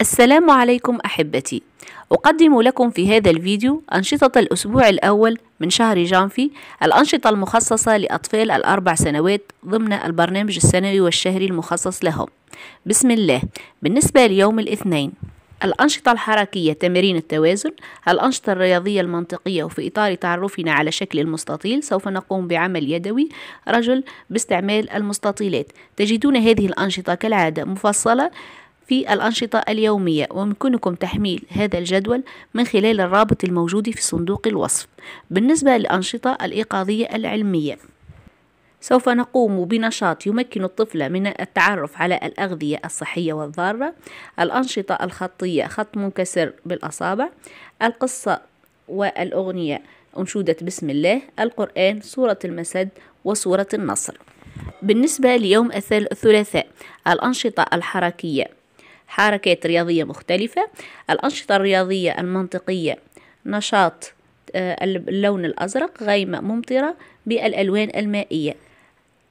السلام عليكم أحبتي أقدم لكم في هذا الفيديو أنشطة الأسبوع الأول من شهر جانفي الأنشطة المخصصة لأطفال الأربع سنوات ضمن البرنامج السنوي والشهري المخصص لهم بسم الله بالنسبة ليوم الاثنين الأنشطة الحركية تمارين التوازن الأنشطة الرياضية المنطقية وفي إطار تعرفنا على شكل المستطيل سوف نقوم بعمل يدوي رجل باستعمال المستطيلات تجدون هذه الأنشطة كالعادة مفصلة في الأنشطة اليومية ويمكنكم تحميل هذا الجدول من خلال الرابط الموجود في صندوق الوصف بالنسبة للأنشطة الإيقاظية العلمية سوف نقوم بنشاط يمكن الطفل من التعرف على الأغذية الصحية والضارة الأنشطة الخطية خط منكسر بالأصابع القصة والأغنية أنشودة بسم الله القرآن سورة المسد وسورة النصر بالنسبة ليوم الثلاثاء الأنشطة الحركية حركات رياضية مختلفة الأنشطة الرياضية المنطقية نشاط آه، اللون الأزرق غيمة ممطرة بالألوان المائية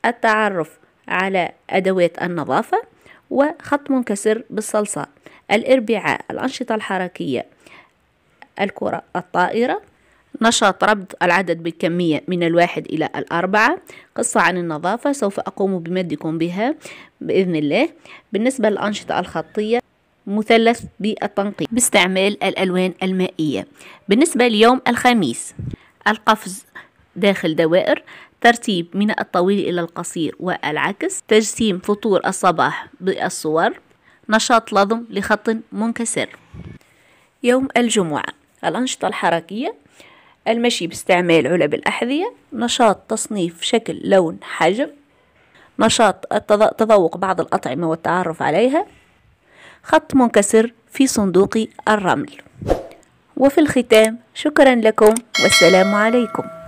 التعرف على أدوات النظافة وخط منكسر بالصلصة الإربعاء الأنشطة الحركية الكرة الطائرة نشاط ربط العدد بالكمية من الواحد إلى الأربعة قصة عن النظافة سوف أقوم بمدكم بها بإذن الله بالنسبة للأنشطة الخطية مثلث بالتنقيط باستعمال الألوان المائية بالنسبة ليوم الخميس القفز داخل دوائر ترتيب من الطويل إلى القصير والعكس تجسيم فطور الصباح بالصور نشاط لظم لخط منكسر يوم الجمعة الأنشطة الحركية المشي باستعمال علب الأحذية نشاط تصنيف شكل لون حجم نشاط تذوق بعض الأطعمة والتعرف عليها خط منكسر في صندوق الرمل وفي الختام شكرا لكم والسلام عليكم